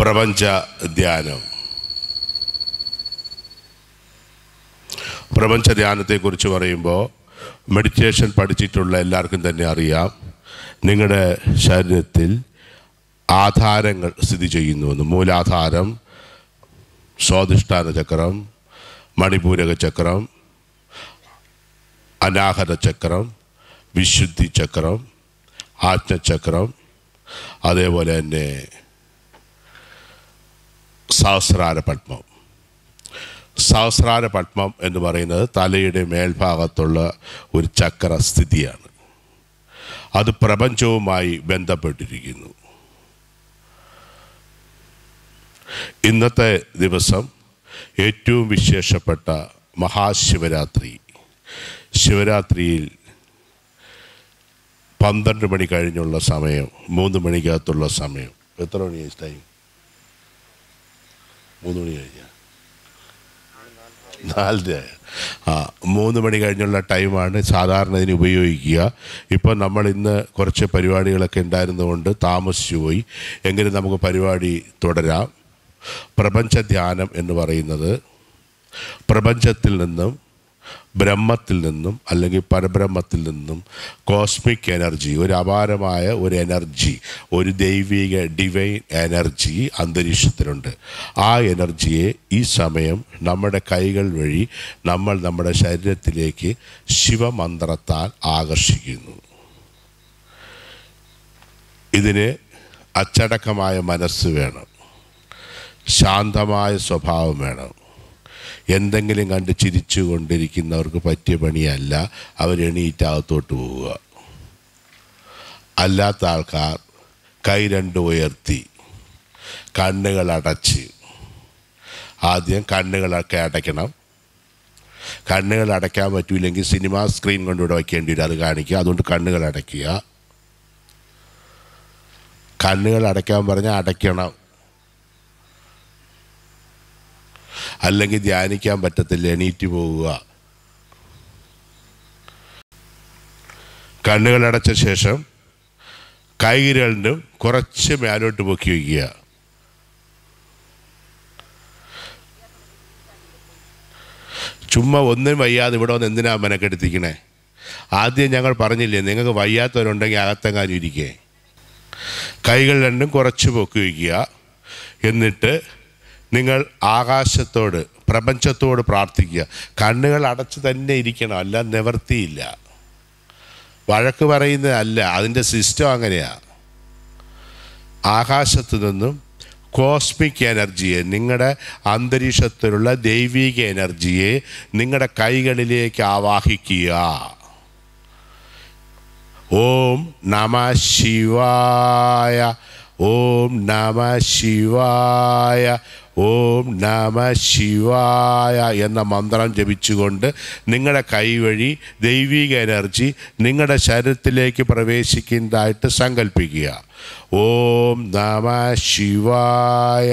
പ്രപഞ്ച ധ്യാനം പ്രപഞ്ച ധ്യാനത്തെക്കുറിച്ച് പറയുമ്പോൾ മെഡിറ്റേഷൻ പഠിച്ചിട്ടുള്ള എല്ലാവർക്കും തന്നെ അറിയാം നിങ്ങളുടെ ശരീരത്തിൽ ആധാരങ്ങൾ സ്ഥിതി ചെയ്യുന്നുവെന്ന് മൂലാധാരം സ്വാധിഷ്ഠാന ചക്രം മണിപൂരക ചക്രം അനാഹത ചക്രം വിശുദ്ധി ചക്രം ആജ്ഞചക്രം അതേപോലെ തന്നെ സഹസ്രാര പത്മം സഹസ്രാര പത്മം എന്ന് പറയുന്നത് തലയുടെ മേൽഭാഗത്തുള്ള ഒരു ചക്ര സ്ഥിതിയാണ് അത് പ്രപഞ്ചവുമായി ബന്ധപ്പെട്ടിരിക്കുന്നു ഇന്നത്തെ ദിവസം ഏറ്റവും വിശേഷപ്പെട്ട മഹാശിവരാത്രി ശിവരാത്രിയിൽ പന്ത്രണ്ട് മണി കഴിഞ്ഞുള്ള സമയം മൂന്ന് മണിക്കകത്തുള്ള സമയം എത്ര മണി ടൈം മൂന്ന് മണി കഴിഞ്ഞ നാലര ആ മൂന്ന് മണി കഴിഞ്ഞുള്ള ടൈമാണ് സാധാരണ ഇതിന് ഉപയോഗിക്കുക ഇപ്പം നമ്മൾ ഇന്ന് കുറച്ച് പരിപാടികളൊക്കെ ഉണ്ടായിരുന്നതുകൊണ്ട് താമസിച്ചു പോയി എങ്കിലും നമുക്ക് പരിപാടി തുടരാം പ്രപഞ്ച ധ്യാനം എന്ന് പറയുന്നത് പ്രപഞ്ചത്തിൽ നിന്നും ബ്രഹ്മത്തിൽ നിന്നും അല്ലെങ്കിൽ പരബ്രഹ്മത്തിൽ നിന്നും കോസ്മിക് എനർജി ഒരു അപാരമായ ഒരു എനർജി ഒരു ദൈവിക ഡിവൈൻ എനർജി അന്തരീക്ഷത്തിലുണ്ട് ആ എനർജിയെ ഈ സമയം നമ്മുടെ കൈകൾ വഴി നമ്മൾ നമ്മുടെ ശരീരത്തിലേക്ക് ശിവമന്ത്രത്താൽ ആകർഷിക്കുന്നു ഇതിന് അച്ചടക്കമായ മനസ്സ് വേണം ശാന്തമായ സ്വഭാവം വേണം എന്തെങ്കിലും കണ്ട് ചിരിച്ചു കൊണ്ടിരിക്കുന്നവർക്ക് പറ്റിയ പണിയല്ല അവരെണീറ്റകത്തോട്ട് പോവുക അല്ലാത്ത ആൾക്കാർ കൈ രണ്ട് ഉയർത്തി കണ്ണുകൾ അടച്ച് ആദ്യം കണ്ണുകളൊക്കെ അടയ്ക്കണം കണ്ണുകൾ അടയ്ക്കാൻ പറ്റില്ലെങ്കിൽ സിനിമ സ്ക്രീൻ കൊണ്ട് ഇവിടെ വയ്ക്കേണ്ടി വരും അത് കാണിക്കുക അതുകൊണ്ട് കണ്ണുകൾ അടയ്ക്കുക കണ്ണുകൾ അടയ്ക്കാൻ പറഞ്ഞാൽ അടയ്ക്കണം അല്ലെങ്കിൽ ധ്യാനിക്കാൻ പറ്റത്തില്ല എണീറ്റ് പോവുക അടച്ച ശേഷം കൈരണ്ടും കുറച്ച് മേലോട്ട് പൊക്കി വയ്ക്കുക ചുമ്മാ ഒന്നും വയ്യാതെ ഇവിടെ വന്ന് എന്തിനാ മനക്കെടുത്തിക്കണേ ആദ്യം ഞങ്ങൾ പറഞ്ഞില്ലേ നിങ്ങൾക്ക് വയ്യാത്തവരുണ്ടെങ്കിൽ അകത്തെങ്ങാനും ഇരിക്കേ കൈകൾ രണ്ടും കുറച്ച് പൊക്കി വയ്ക്കുക എന്നിട്ട് നിങ്ങൾ ആകാശത്തോട് പ്രപഞ്ചത്തോട് പ്രാർത്ഥിക്കുക കണ്ണുകൾ അടച്ചു തന്നെ ഇരിക്കണം അല്ല നിവർത്തിയില്ല വഴക്ക് പറയുന്നതല്ല അതിൻ്റെ സിസ്റ്റം അങ്ങനെയാണ് ആകാശത്തു നിന്നും കോസ്മിക് എനർജിയെ നിങ്ങളുടെ അന്തരീക്ഷത്തിലുള്ള ദൈവിക എനർജിയെ നിങ്ങളുടെ കൈകളിലേക്ക് ആവാഹിക്കുക ഓം നമ ശിവായ ഓം നമ ശിവായ ഓം നമ ശിവായ എന്ന മന്ത്രം ജപിച്ചുകൊണ്ട് നിങ്ങളുടെ കൈവഴി ദൈവിക എനർജി നിങ്ങളുടെ ശരീരത്തിലേക്ക് പ്രവേശിക്കുന്നതായിട്ട് സങ്കല്പിക്കുക ഓം നമ ശിവായ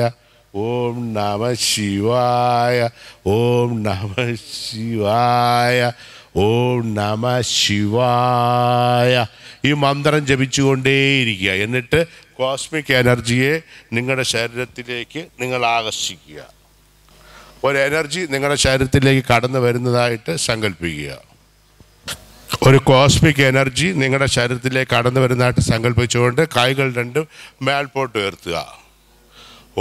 ഓം നമ ശിവായ ഓം നമ ശിവായ ഓം നമ ശിവായ ഈ മന്ത്രം ജപിച്ചുകൊണ്ടേയിരിക്കുക എന്നിട്ട് കോസ്മിക് എനർജിയെ നിങ്ങളുടെ ശരീരത്തിലേക്ക് നിങ്ങൾ ആകർഷിക്കുക ഒരു എനർജി നിങ്ങളുടെ ശരീരത്തിലേക്ക് കടന്നു വരുന്നതായിട്ട് സങ്കല്പിക്കുക ഒരു കോസ്മിക് എനർജി നിങ്ങളുടെ ശരീരത്തിലേക്ക് കടന്നു വരുന്നതായിട്ട് സങ്കല്പിച്ചുകൊണ്ട് കൈകൾ രണ്ടും മേൽപോട്ട് ഉയർത്തുക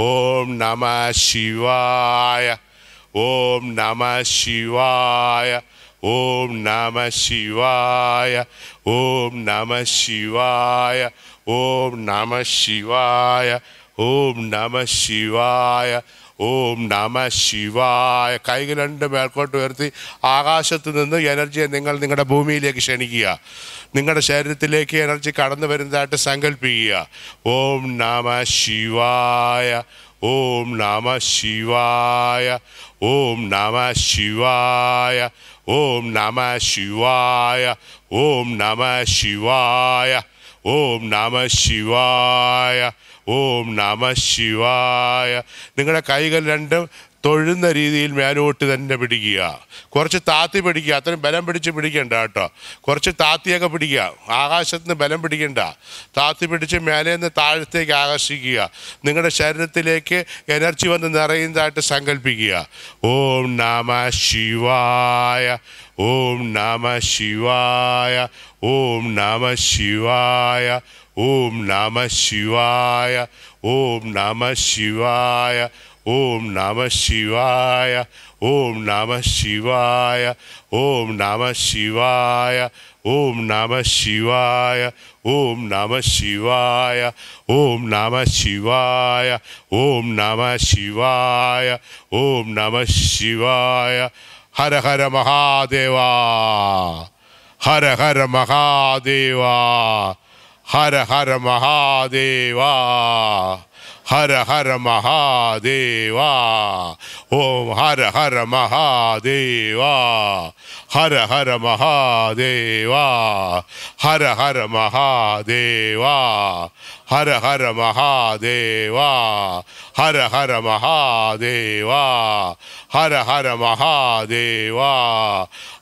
ഓം നമ ശിവായ ഓം നമ ശിവായ ഓം നമ ശിവായ ഓം നമ ശിവായ ഓം നമ ശിവായ ഓം നമ ശിവായ ഓം നമ ശിവായ കൈകൾ രണ്ട് മേൽക്കോട്ട് ഉയർത്തി ആകാശത്ത് നിന്ന് എനർജിയെ നിങ്ങൾ നിങ്ങളുടെ ഭൂമിയിലേക്ക് ക്ഷണിക്കുക നിങ്ങളുടെ ശരീരത്തിലേക്ക് എനർജി കടന്നു വരുന്നതായിട്ട് സങ്കല്പിക്കുക ഓം നമ ശിവായ ഓം നമ ശിവായ ഓം നമ ശിവായ ஓம் நம சிவாய ஓம் நம சிவாய ഓം നമ ശിവായ ഓം നമ ശിവായ നിങ്ങളുടെ കൈകൾ രണ്ടും തൊഴുന്ന രീതിയിൽ മേലോട്ട് തന്നെ പിടിക്കുക കുറച്ച് താത്തി പിടിക്കുക അത്രയും ബലം പിടിച്ച് പിടിക്കണ്ട കേട്ടോ കുറച്ച് താത്തിയൊക്കെ പിടിക്കുക ആകാശത്തിന് ബലം പിടിക്കണ്ട താത്തി പിടിച്ച് മേലെ നിന്ന് താഴത്തേക്ക് ആകർഷിക്കുക നിങ്ങളുടെ ശരീരത്തിലേക്ക് എനർജി വന്ന് നിറയുന്നതായിട്ട് സങ്കല്പിക്കുക ഓം നമ ശിവായ ഓം നമ ശിവായ ഓം നമ ശിവായ ഓം നമ ശിവായ ഓം നമ ശിവായ ओम नमः शिवाय ओम नमः शिवाय ओम नमः शिवाय ओम नमः शिवाय ओम नमः शिवाय ओम नमः शिवाय ओम नमः शिवाय ओम नमः शिवाय हर हर महादेवा हर हर महादेवा हर हर महादेवा हर हर महादेवा ओम हर हर महादेवा हर हर महादेवा हर हर महादेवा हर हर महादेवा हर हर महादेवा हर हर महादेवा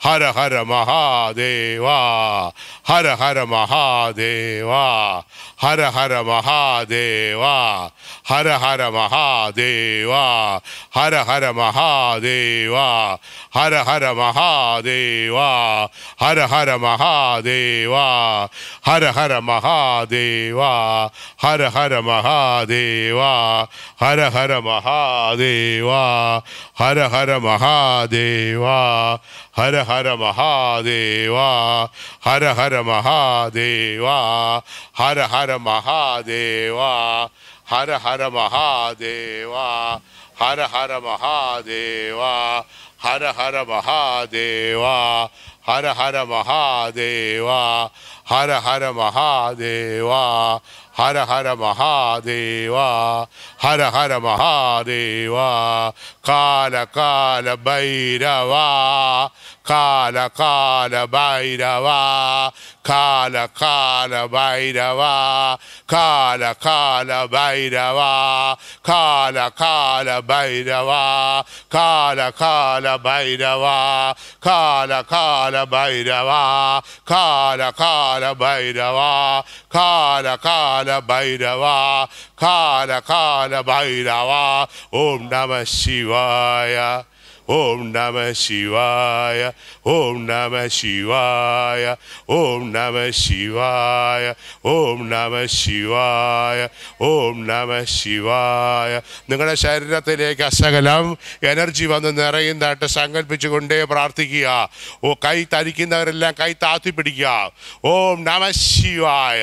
हर हर महादेवा हर हर महादेवा हर हर महादेवा हर हर महादेवा हर हर महादेवा हर हर महादेवा हर हर महादेवा हर हर महादेवा हर हर महादेवा हर हर महादेवा हर हर महादेवा हर हर महादेवा हर हर महादेवा हर हर महादेवा हर हर महादेवा हर हर महादेवा हर हर महादेवा हर हर महादेवा हर हर महादेवा हर हर महादेवा हर हर महादेवा काल काल भैरवा काल काल भैरवा काल काल भैरवा काल काल भैरवा काल काल भैरवा काल काल भैरवा काल काल भैरवा काल काल भैरवा काल काल भैरवा काल काल भैरवा ओम नमः शिवाय ഓം നമ ശിവായ ഓം നമ ശിവായ ഓം നമ ശിവായ ഓം നമ ശിവായ ഓം നമ ശിവായ നിങ്ങളുടെ ശരീരത്തിലേക്ക് അസകലം എനർജി വന്ന് നിറയുന്നതായിട്ട് സങ്കല്പിച്ചുകൊണ്ടേ പ്രാർത്ഥിക്കുക ഓ കൈ തരിക്കുന്നവരെല്ലാം കൈ താത്തി പിടിക്കുക ഓം നമ ശിവായ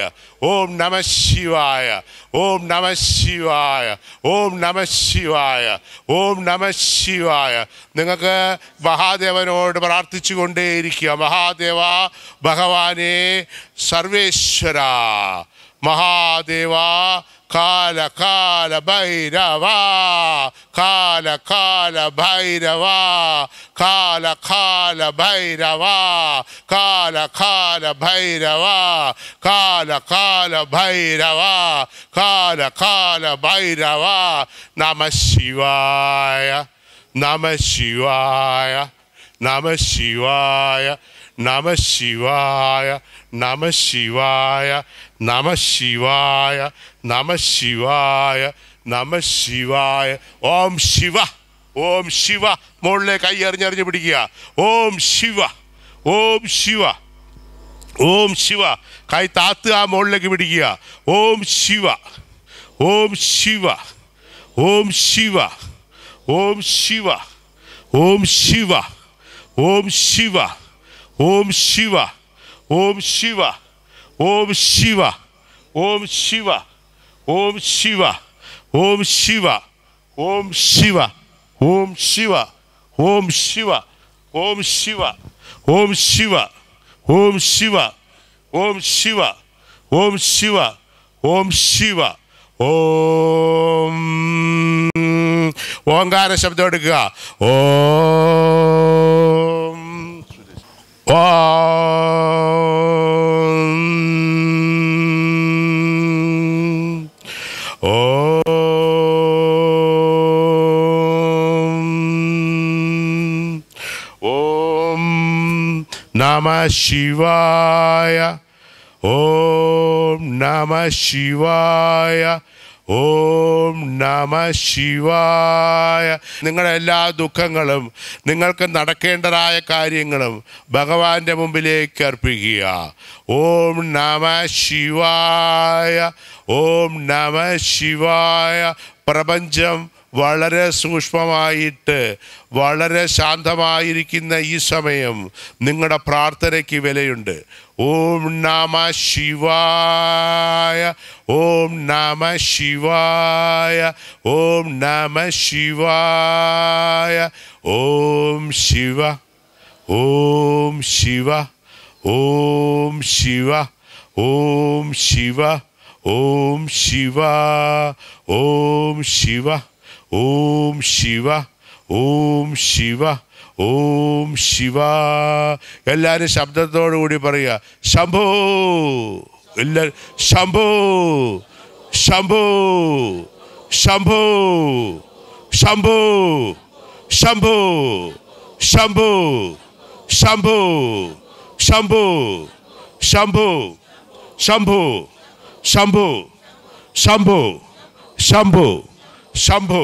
ഓം നമ ശിവായ ഓം നമ ശിവായ ഓം നമ ശിവായ ഓം നമ ശിവായ നിങ്ങൾക്ക് മഹാദേവനോട് പ്രാർത്ഥിച്ചു കൊണ്ടേയിരിക്കുക മഹാദേവ ഭഗവാനെ സർവേശ്വര മഹാദേവ काल काल भैरवा काल काल भैरवा काल काल भैरवा काल काल भैरवा काल काल भैरवा काल काल भैरवा नमः शिवाय नमः शिवाय नमः शिवाय नमः शिवाय नमः शिवाय നമ ശിവായ നമ ശിവായ നമ ശിവായ ഓം ശിവ ഓം ശിവ മുകളിലെ കൈ അറിഞ്ഞറിഞ്ഞ് പിടിക്കുക ഓം ശിവ ഓം ശിവ ഓം ശിവ കൈ ആ മുകളിലേക്ക് പിടിക്കുക ഓം ശിവ ഓം ശിവ ഓം ശിവ ഓം ശിവ ഓം ശിവ ഓം ശിവ ഓം ശിവ ഓം ശിവ ओम शिवा ओम शिवा ओम शिवा ओम शिवा ओम शिवा ओम शिवा ओम शिवा ओम शिवा ओम शिवा ओम शिवा ओम शिवा ओम शिवा ओम शिवा ओम ओंकार शब्द ओम ശിവായ ഓം നമ ശിവായ ഓം നമ ശിവായ നിങ്ങളുടെ എല്ലാ ദുഃഖങ്ങളും നിങ്ങൾക്ക് നടക്കേണ്ടതായ കാര്യങ്ങളും ഭഗവാന്റെ മുമ്പിലേക്ക് അർപ്പിക്കുക ഓം നമ ശിവായ ഓം നമ ശിവായ പ്രപഞ്ചം വളരെ സൂക്ഷ്മമായിട്ട് വളരെ ശാന്തമായിരിക്കുന്ന ഈ സമയം നിങ്ങളുടെ പ്രാർത്ഥനയ്ക്ക് വിലയുണ്ട് ഓം നമ ശിവായ ഓം നമ ശിവായ ഓം നമ ശിവായ ഓം ശിവ ഓം ശിവ ഓം ശിവ ഓം ശിവ ഓം ശിവ ഓം ശിവ ഓം ശിവ ഓം ശിവ ഓം ശിവ എല്ലാവരും ശബ്ദത്തോടുകൂടി കൂടി പറയുക ശംഭോ എല്ലാ ശംഭോ ശംഭോ ശംഭോ ശംഭോ ശംഭോ ശംഭോ ശംഭോ ശംഭോ ശംഭോ ശംഭോ ശംഭോ ശംഭോ ശംഭോ ശംഭോ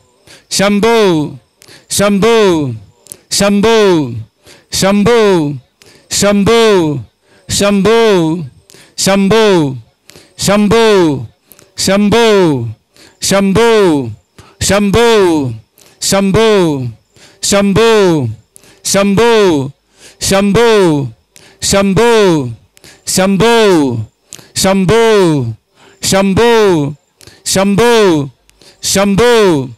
शंभु शंभु शंभु शंभु शंभु शंभु शंभु शंभु शंभो शंभु शंभु शंभो शंभु शंभु शंभु शंभु शंभो शंभु शंभु शंभो शंभु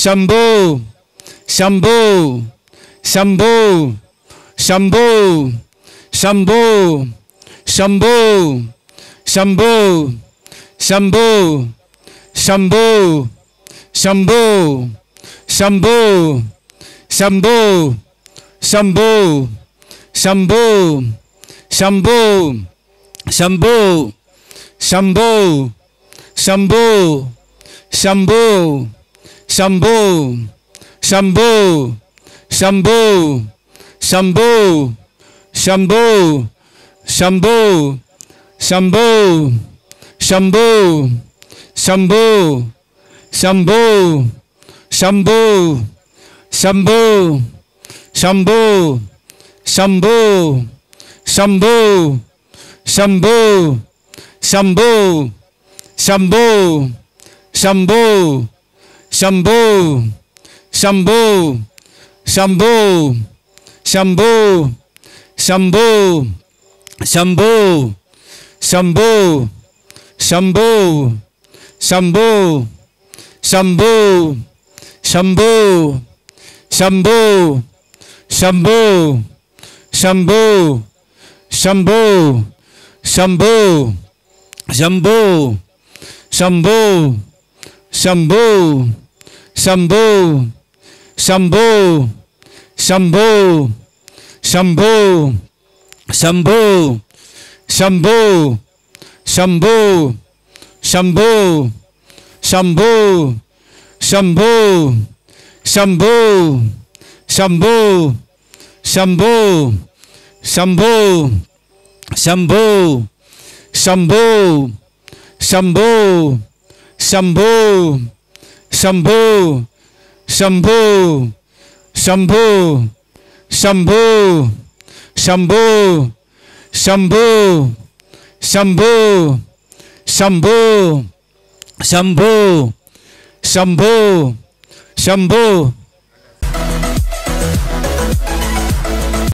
शंभो शंभो शंभो शंभो शंभो शंभो शंभो शंभो शंभो शंभो शंभो शंभो शंभो शंभो शंभो शंभो शंभो शंभो शंभो शंभु शंभु शंभु शंभु शंभु शंभु शंभु शंभु शंभु शंभु शंभु शंभु शंभु शंभु शंभु शंभु शंभु शंभु शंभु शंभो शंभो शंभो शंभो शंभो शंभो शंभो शंभो शंभो शंभो शंभो शंभो शंभो शंभो शंभो शंभो शंभो शंभो शंभो शंभु शंभु शंभु शंभु शंभु शंभु शंभु शंभु शंभु शंभु शंभु शंभु शंभु शंभु शंभु शंभु शंभु शंभु शंभु शंभु शंभु शंभु शंभु शंभु शंभु शंभु शंभु शंभु शंभु